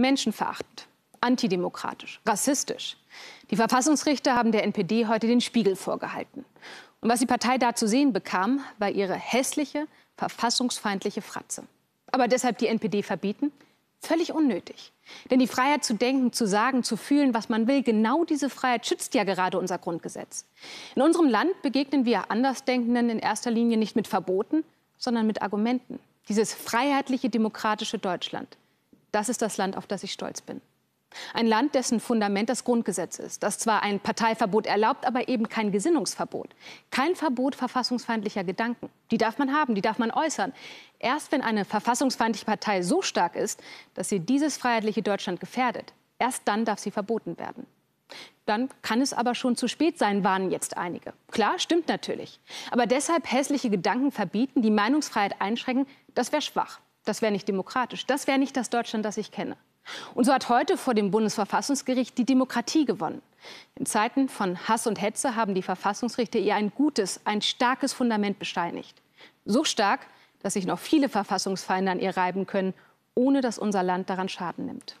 menschenverachtend, antidemokratisch, rassistisch. Die Verfassungsrichter haben der NPD heute den Spiegel vorgehalten. Und was die Partei da zu sehen bekam, war ihre hässliche, verfassungsfeindliche Fratze. Aber deshalb die NPD verbieten? Völlig unnötig. Denn die Freiheit zu denken, zu sagen, zu fühlen, was man will, genau diese Freiheit schützt ja gerade unser Grundgesetz. In unserem Land begegnen wir Andersdenkenden in erster Linie nicht mit Verboten, sondern mit Argumenten. Dieses freiheitliche, demokratische Deutschland das ist das Land, auf das ich stolz bin. Ein Land, dessen Fundament das Grundgesetz ist, das zwar ein Parteiverbot erlaubt, aber eben kein Gesinnungsverbot. Kein Verbot verfassungsfeindlicher Gedanken. Die darf man haben, die darf man äußern. Erst wenn eine verfassungsfeindliche Partei so stark ist, dass sie dieses freiheitliche Deutschland gefährdet, erst dann darf sie verboten werden. Dann kann es aber schon zu spät sein, warnen jetzt einige. Klar, stimmt natürlich. Aber deshalb hässliche Gedanken verbieten, die Meinungsfreiheit einschränken, das wäre schwach. Das wäre nicht demokratisch. Das wäre nicht das Deutschland, das ich kenne. Und so hat heute vor dem Bundesverfassungsgericht die Demokratie gewonnen. In Zeiten von Hass und Hetze haben die Verfassungsrichter ihr ein gutes, ein starkes Fundament bescheinigt. So stark, dass sich noch viele Verfassungsfeinde an ihr reiben können, ohne dass unser Land daran Schaden nimmt.